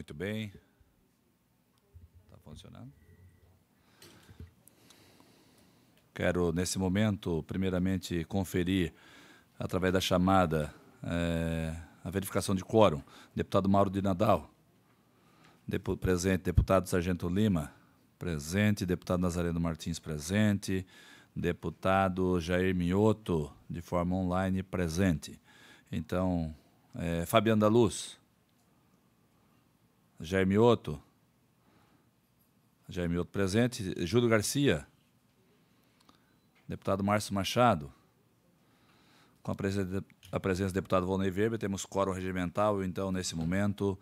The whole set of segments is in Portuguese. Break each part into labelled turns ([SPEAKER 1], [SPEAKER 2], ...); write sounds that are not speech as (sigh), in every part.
[SPEAKER 1] Muito bem. Está funcionando? Quero, nesse momento, primeiramente conferir, através da chamada, é, a verificação de quórum. Deputado Mauro de Nadal. Depu presente, deputado Sargento Lima. Presente. Deputado Nazareno Martins, presente. Deputado Jair Mioto, de forma online, presente. Então, é, Fabiano da Luz. Jaime Otto. Jaime Otto presente. Júlio Garcia. Deputado Márcio Machado. Com a presença, a presença do deputado Volney Weber, temos coro regimental, então, nesse momento,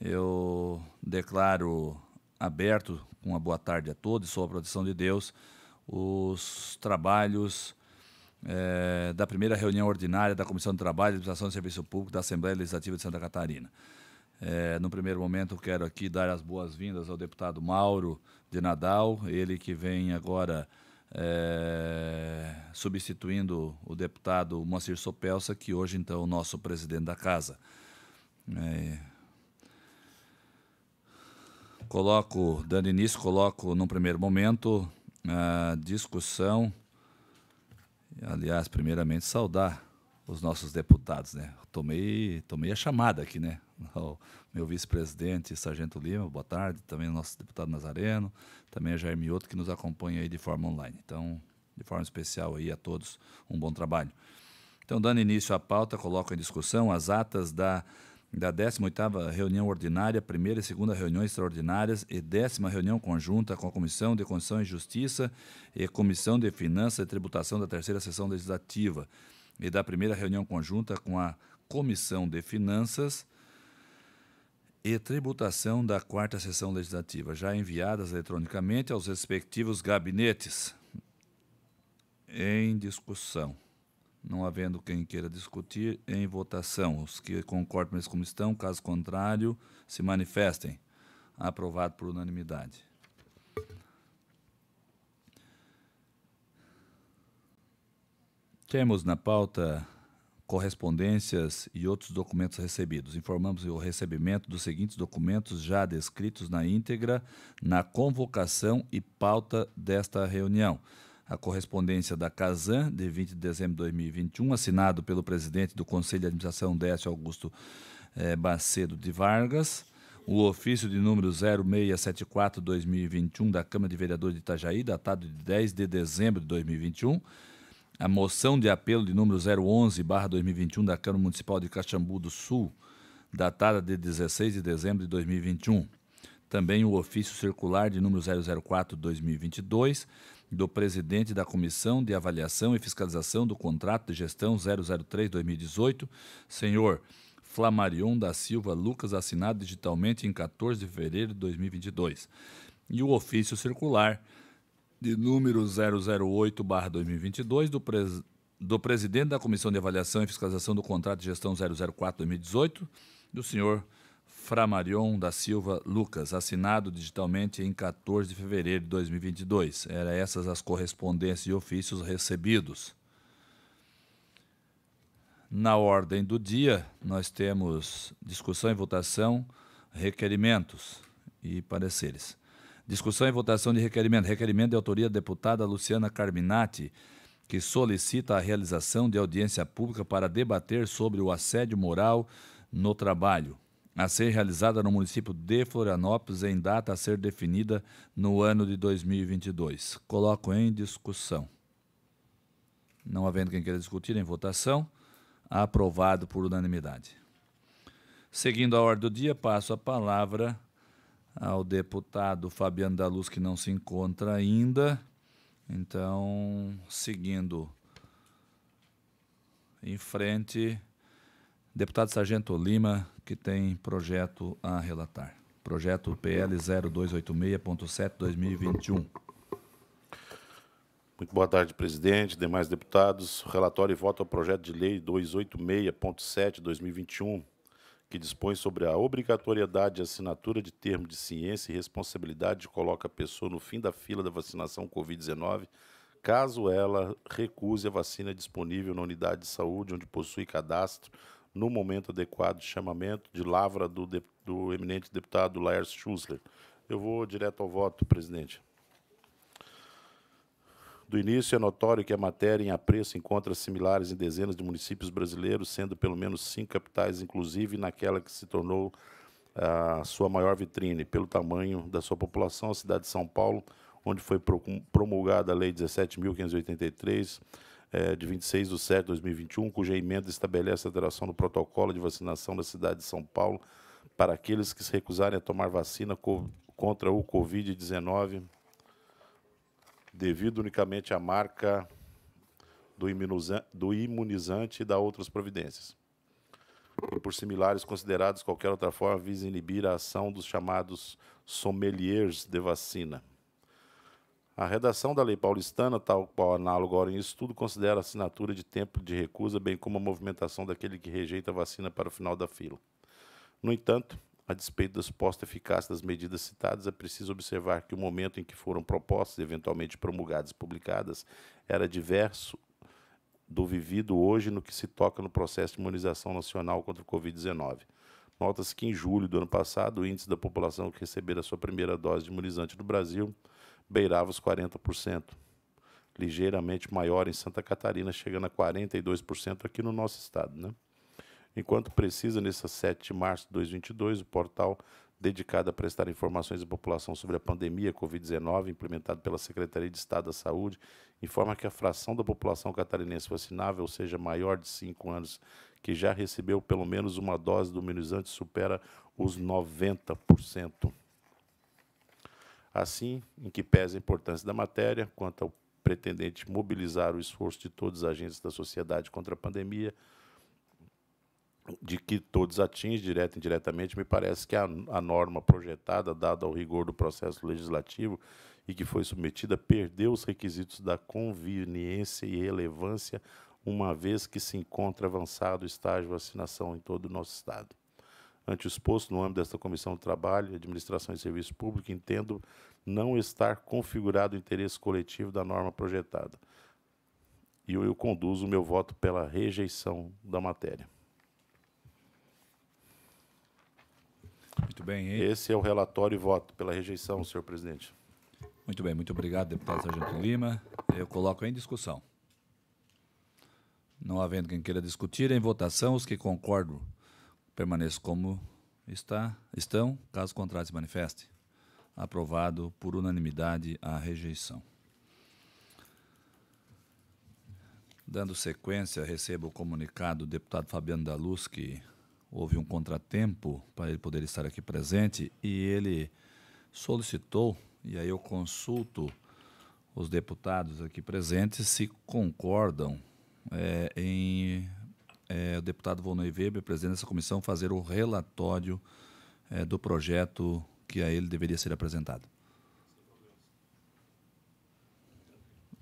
[SPEAKER 1] eu declaro aberto, uma boa tarde a todos, sob a proteção de Deus, os trabalhos é, da primeira reunião ordinária da Comissão de Trabalho, Administração e Serviço Público da Assembleia Legislativa de Santa Catarina. É, no primeiro momento, quero aqui dar as boas-vindas ao deputado Mauro de Nadal, ele que vem agora é, substituindo o deputado Moacir Sopelsa, que hoje, então, é o nosso presidente da casa. É, coloco, dando início, coloco no primeiro momento a discussão, aliás, primeiramente saudar os nossos deputados, né? Tomei, tomei a chamada aqui, né? O meu vice-presidente, Sargento Lima, boa tarde. Também o nosso deputado Nazareno, também a Jair Mioto, que nos acompanha aí de forma online. Então, de forma especial aí a todos, um bom trabalho. Então, dando início à pauta, coloco em discussão as atas da, da 18ª reunião ordinária, primeira e segunda reuniões extraordinárias e décima reunião conjunta com a Comissão de Constituição e Justiça e Comissão de Finanças e Tributação da terceira sessão legislativa e da primeira reunião conjunta com a Comissão de Finanças e Tributação da quarta sessão legislativa, já enviadas eletronicamente aos respectivos gabinetes em discussão. Não havendo quem queira discutir, em votação. Os que concordam, isso como estão, caso contrário, se manifestem. Aprovado por unanimidade. Temos na pauta correspondências e outros documentos recebidos. Informamos o recebimento dos seguintes documentos já descritos na íntegra na convocação e pauta desta reunião. A correspondência da Casan, de 20 de dezembro de 2021, assinado pelo presidente do Conselho de Administração Décio Augusto eh, Bacedo de Vargas. O ofício de número 0674-2021 da Câmara de Vereadores de Itajaí, datado de 10 de dezembro de 2021 a moção de apelo de número 011-2021 da Câmara Municipal de Caxambu do Sul, datada de 16 de dezembro de 2021. Também o ofício circular de número 004-2022 do presidente da Comissão de Avaliação e Fiscalização do Contrato de Gestão 003-2018, senhor Flamarion da Silva Lucas, assinado digitalmente em 14 de fevereiro de 2022. E o ofício circular de número 008-2022 do, pres... do presidente da Comissão de Avaliação e Fiscalização do Contrato de Gestão 004-2018, do senhor Framarion da Silva Lucas, assinado digitalmente em 14 de fevereiro de 2022. Eram essas as correspondências e ofícios recebidos. Na ordem do dia, nós temos discussão e votação, requerimentos e pareceres. Discussão e votação de requerimento. Requerimento de autoria da deputada Luciana Carminati, que solicita a realização de audiência pública para debater sobre o assédio moral no trabalho, a ser realizada no município de Florianópolis em data a ser definida no ano de 2022. Coloco em discussão. Não havendo quem queira discutir em votação, aprovado por unanimidade. Seguindo a ordem do dia, passo a palavra ao deputado Fabiano da Luz, que não se encontra ainda. Então, seguindo em frente, deputado Sargento Lima, que tem projeto a relatar. Projeto PL 0286.7-2021.
[SPEAKER 2] Muito boa tarde, presidente, demais deputados. Relatório e voto ao projeto de lei 286.7-2021 que dispõe sobre a obrigatoriedade de assinatura de termo de ciência e responsabilidade coloca a pessoa no fim da fila da vacinação Covid-19, caso ela recuse a vacina disponível na unidade de saúde onde possui cadastro, no momento adequado de chamamento de lavra do, de, do eminente deputado Lars Schussler. Eu vou direto ao voto, presidente. Do início, é notório que a matéria em apreço encontra similares em dezenas de municípios brasileiros, sendo pelo menos cinco capitais, inclusive naquela que se tornou a sua maior vitrine. Pelo tamanho da sua população, a cidade de São Paulo, onde foi promulgada a Lei 17.583, é, de 26 de setembro de 2021, cuja emenda estabelece a alteração do protocolo de vacinação da cidade de São Paulo para aqueles que se recusarem a tomar vacina contra o Covid-19 devido unicamente à marca do imunizante e da outras providências. E por similares considerados qualquer outra forma visa inibir a ação dos chamados sommeliers de vacina. A redação da lei paulistana, tal qual análogo agora em estudo, considera a assinatura de tempo de recusa, bem como a movimentação daquele que rejeita a vacina para o final da fila. No entanto, a despeito da suposta eficácia das medidas citadas, é preciso observar que o momento em que foram propostas eventualmente promulgadas e publicadas era diverso do vivido hoje no que se toca no processo de imunização nacional contra o Covid-19. Nota-se que em julho do ano passado, o índice da população que recebera a sua primeira dose de imunizante no Brasil beirava os 40%, ligeiramente maior em Santa Catarina, chegando a 42% aqui no nosso estado. Né? Enquanto precisa, nesse 7 de março de 2022, o portal dedicado a prestar informações à população sobre a pandemia Covid-19, implementado pela Secretaria de Estado da Saúde, informa que a fração da população catarinense vacinável, ou seja, maior de 5 anos, que já recebeu pelo menos uma dose do imunizante, supera os 90%. Assim, em que pese a importância da matéria, quanto ao pretendente mobilizar o esforço de todos os agentes da sociedade contra a pandemia, de que todos atinge, direta e indiretamente, me parece que é a, a norma projetada, dada ao rigor do processo legislativo e que foi submetida, perdeu os requisitos da conveniência e relevância, uma vez que se encontra avançado o estágio de vacinação em todo o nosso Estado. Ante o exposto, no âmbito desta Comissão de Trabalho, Administração e Serviço Público, entendo não estar configurado o interesse coletivo da norma projetada. E eu, eu conduzo o meu voto pela rejeição da matéria. Muito bem. Esse é o relatório e voto pela rejeição, senhor presidente.
[SPEAKER 1] Muito bem, muito obrigado, deputado Sargento Lima. Eu coloco em discussão. Não havendo quem queira discutir, em votação, os que concordam permaneçam como está, estão, caso contrário se manifeste. Aprovado por unanimidade a rejeição. Dando sequência, recebo o comunicado do deputado Fabiano da Luz, que houve um contratempo para ele poder estar aqui presente e ele solicitou, e aí eu consulto os deputados aqui presentes se concordam é, em é, o deputado Volney Weber, presidente dessa comissão, fazer o relatório é, do projeto que a ele deveria ser apresentado.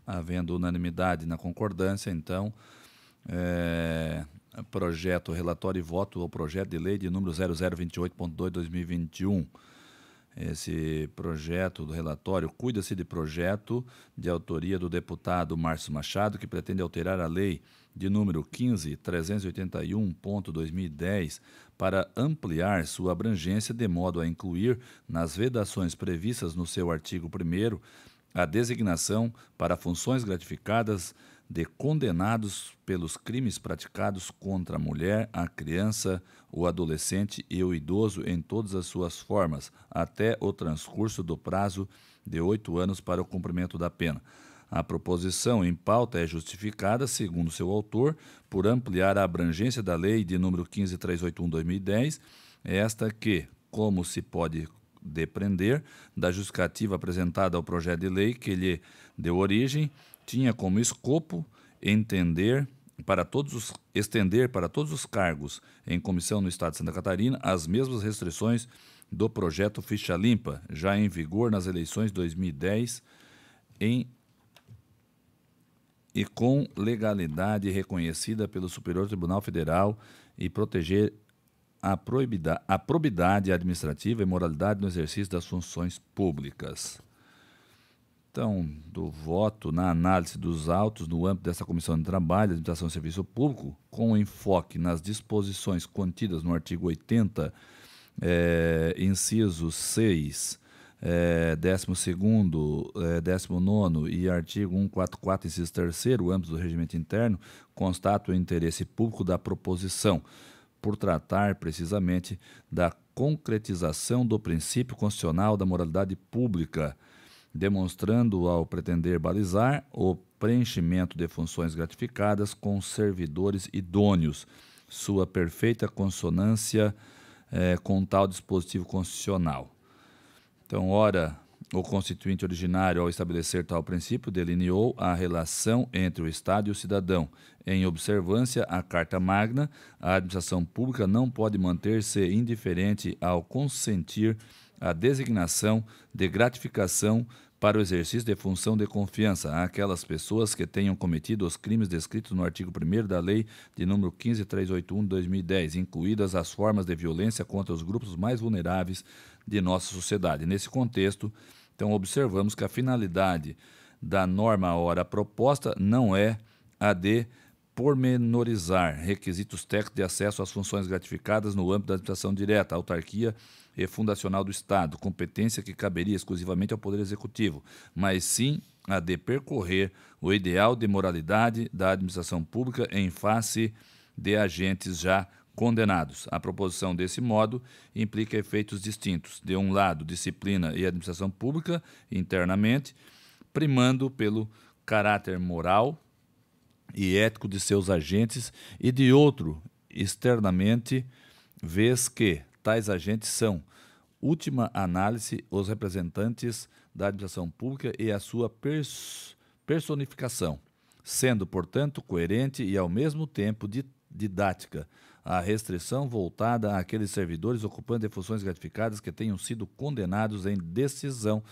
[SPEAKER 1] Havendo unanimidade na concordância, então, é, projeto, relatório e voto ao projeto de lei de número 0028.2-2021. Esse projeto do relatório cuida-se de projeto de autoria do deputado Márcio Machado, que pretende alterar a lei de número 15381.2010 para ampliar sua abrangência de modo a incluir nas vedações previstas no seu artigo 1 a designação para funções gratificadas de condenados pelos crimes praticados contra a mulher, a criança, o adolescente e o idoso em todas as suas formas, até o transcurso do prazo de oito anos para o cumprimento da pena. A proposição em pauta é justificada, segundo seu autor, por ampliar a abrangência da lei de número 15381/2010, esta que, como se pode depreender da justificativa apresentada ao projeto de lei que lhe deu origem, tinha como escopo entender para todos os, estender para todos os cargos em comissão no Estado de Santa Catarina as mesmas restrições do projeto Ficha Limpa, já em vigor nas eleições de 2010, em, e com legalidade reconhecida pelo Superior Tribunal Federal e proteger a, proibida, a probidade administrativa e moralidade no exercício das funções públicas então do voto na análise dos autos no âmbito dessa Comissão de Trabalho, Administração e Serviço Público, com enfoque nas disposições contidas no artigo 80, é, inciso 6, é, 12, é, 19 e artigo 144, inciso 3, âmbito do regimento interno, constata o interesse público da proposição, por tratar precisamente da concretização do princípio constitucional da moralidade pública demonstrando ao pretender balizar o preenchimento de funções gratificadas com servidores idôneos, sua perfeita consonância é, com tal dispositivo constitucional. Então, ora, o constituinte originário, ao estabelecer tal princípio, delineou a relação entre o Estado e o cidadão. Em observância à Carta Magna, a administração pública não pode manter-se indiferente ao consentir a designação de gratificação para o exercício de função de confiança àquelas pessoas que tenham cometido os crimes descritos no artigo 1 da Lei de número 15381 de 2010, incluídas as formas de violência contra os grupos mais vulneráveis de nossa sociedade. Nesse contexto, então observamos que a finalidade da norma ora proposta não é a de pormenorizar requisitos técnicos de acesso às funções gratificadas no âmbito da administração direta, autarquia e fundacional do Estado, competência que caberia exclusivamente ao Poder Executivo, mas sim a de percorrer o ideal de moralidade da administração pública em face de agentes já condenados. A proposição desse modo implica efeitos distintos. De um lado, disciplina e administração pública internamente, primando pelo caráter moral e ético de seus agentes e de outro externamente, vez que tais agentes são, última análise, os representantes da administração pública e a sua pers personificação, sendo, portanto, coerente e ao mesmo tempo didática a restrição voltada àqueles servidores ocupando funções gratificadas que tenham sido condenados em decisão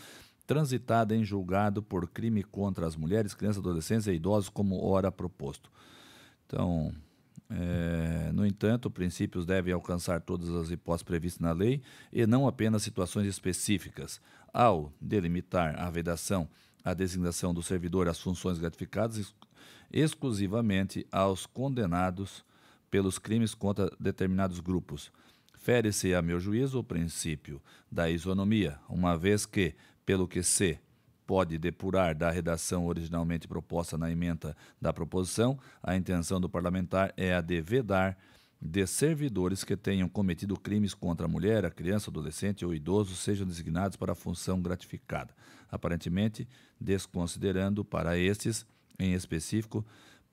[SPEAKER 1] transitada em julgado por crime contra as mulheres, crianças, adolescentes e idosos, como ora proposto. Então, é, no entanto, princípios devem alcançar todas as hipóteses previstas na lei e não apenas situações específicas. Ao delimitar a vedação, a designação do servidor às funções gratificadas exclusivamente aos condenados pelos crimes contra determinados grupos. Fere-se, a meu juízo, o princípio da isonomia, uma vez que, pelo que se pode depurar da redação originalmente proposta na emenda da proposição, a intenção do parlamentar é a de vedar de servidores que tenham cometido crimes contra a mulher, a criança, adolescente ou idoso sejam designados para a função gratificada, aparentemente desconsiderando para estes, em específico,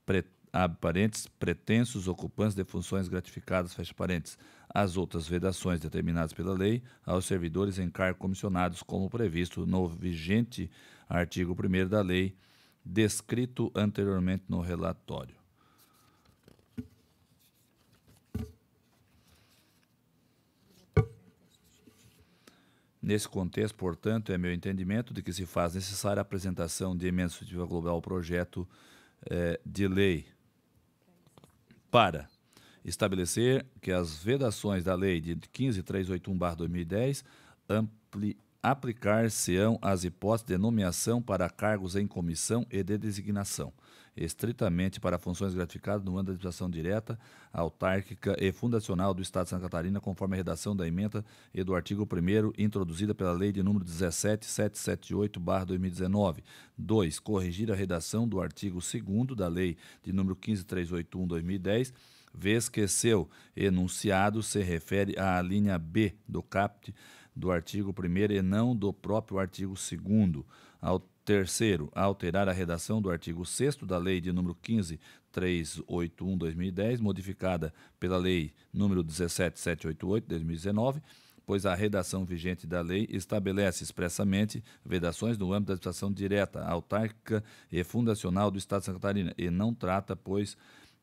[SPEAKER 1] pretextos abre parênteses, pretensos ocupantes de funções gratificadas, fecha parênteses, as outras vedações determinadas pela lei aos servidores em cargo comissionados, como previsto no vigente artigo 1 da lei, descrito anteriormente no relatório. Nesse contexto, portanto, é meu entendimento de que se faz necessária a apresentação de emenda substitutiva global ao projeto eh, de lei para estabelecer que as vedações da Lei de 15381-2010 aplicar-se-ão às hipóteses de nomeação para cargos em comissão e de designação estritamente para funções gratificadas no ano da administração direta, autárquica e fundacional do Estado de Santa Catarina, conforme a redação da emenda e do artigo 1 introduzida pela Lei de número 17778/2019. 2. Corrigir a redação do artigo 2 da Lei de número 15381/2010 vez que seu enunciado se refere à linha B do caput do artigo 1 e não do próprio artigo 2 Terceiro, alterar a redação do artigo 6 da Lei de número 15381/2010, modificada pela Lei número 17788/2019, pois a redação vigente da lei estabelece expressamente vedações no âmbito da administração direta, autárquica e fundacional do Estado de Santa Catarina e não trata, pois,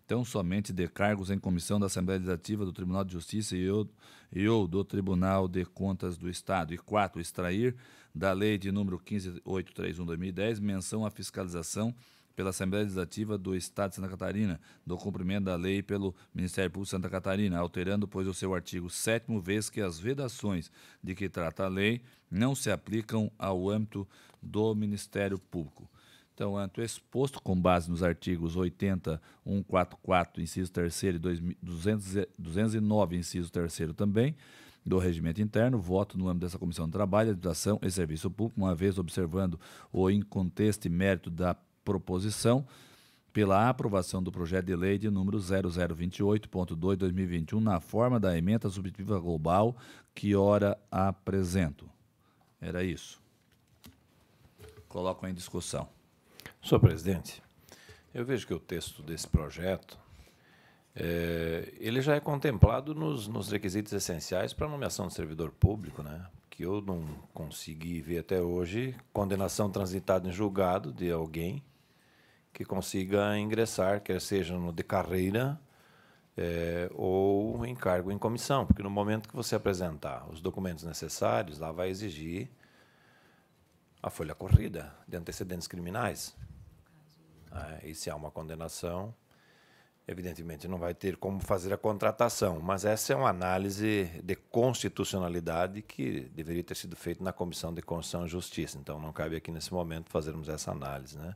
[SPEAKER 1] tão somente de cargos em comissão da Assembleia Legislativa, do Tribunal de Justiça e ou, e ou do Tribunal de Contas do Estado. E quatro, extrair da Lei de número 15831/2010, menção à fiscalização pela Assembleia Legislativa do Estado de Santa Catarina, do cumprimento da lei pelo Ministério Público de Santa Catarina, alterando, pois, o seu artigo 7 vez que as vedações de que trata a lei não se aplicam ao âmbito do Ministério Público. Então, anto exposto com base nos artigos 80, 144, inciso 3 e 209, inciso 3 também, do Regimento Interno, voto no âmbito dessa Comissão de Trabalho, Educação e Serviço Público, uma vez observando o inconteste mérito da proposição, pela aprovação do projeto de lei de número 0028.2/2021 na forma da emenda substitutiva global que ora apresento. Era isso. Coloco em discussão. Senhor presidente, eu vejo que o texto desse projeto é, ele já é contemplado nos, nos requisitos essenciais para a nomeação de servidor público, né? que eu não consegui ver até hoje condenação transitada em julgado de alguém que consiga ingressar, quer seja no de carreira é, ou em cargo em comissão, porque no momento que você apresentar os documentos necessários, lá vai exigir a folha corrida de antecedentes criminais. Ah, e se há uma condenação, evidentemente não vai ter como fazer a contratação, mas essa é uma análise de constitucionalidade que deveria ter sido feita na Comissão de Constituição e Justiça. Então não cabe aqui nesse momento fazermos essa análise, né?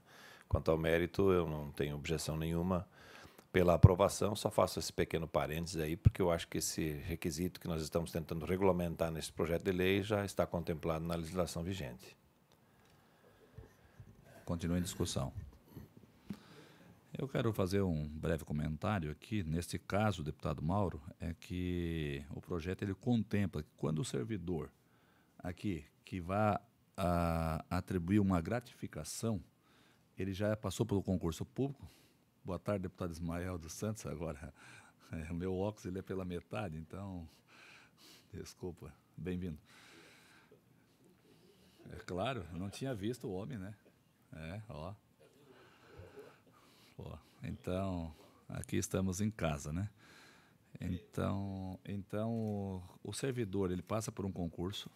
[SPEAKER 1] Quanto ao mérito, eu não tenho objeção nenhuma pela aprovação, só faço esse pequeno parênteses aí, porque eu acho que esse requisito que nós estamos tentando regulamentar nesse projeto de lei já está contemplado na legislação vigente. Continua em discussão. Eu quero fazer um breve comentário aqui. Nesse caso, deputado Mauro, é que o projeto ele contempla que quando o servidor aqui que vá a, ah, atribuir uma gratificação, ele já passou pelo concurso público. Boa tarde, deputado Ismael dos Santos. Agora, (laughs) é, o meu óculos ele é pela metade, então, desculpa. Bem-vindo. É claro, eu não tinha visto o homem, né? É, ó. Então, aqui estamos em casa, né? Então, então o servidor ele passa por um concurso.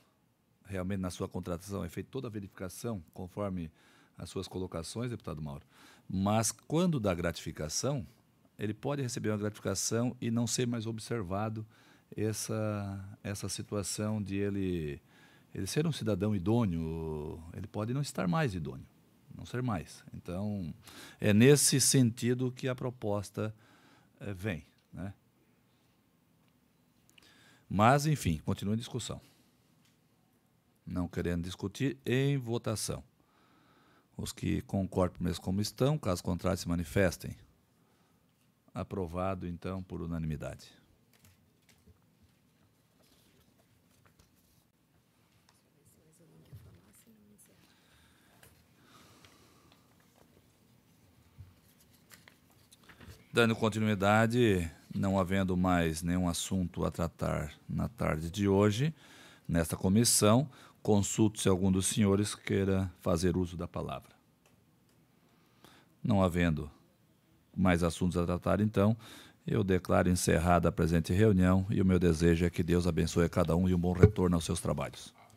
[SPEAKER 1] Realmente na sua contratação é feita toda a verificação conforme as suas colocações, deputado Mauro. Mas quando dá gratificação, ele pode receber uma gratificação e não ser mais observado essa essa situação de ele ele ser um cidadão idôneo, ele pode não estar mais idôneo não ser mais. Então, é nesse sentido que a proposta é, vem. Né? Mas, enfim, continua em discussão. Não querendo discutir, em votação. Os que concordam mesmo como estão, caso contrário, se manifestem. Aprovado, então, por unanimidade. Dando continuidade, não havendo mais nenhum assunto a tratar na tarde de hoje, nesta comissão, consulto se algum dos senhores queira fazer uso da palavra. Não havendo mais assuntos a tratar, então, eu declaro encerrada a presente reunião e o meu desejo é que Deus abençoe cada um e um bom retorno aos seus trabalhos.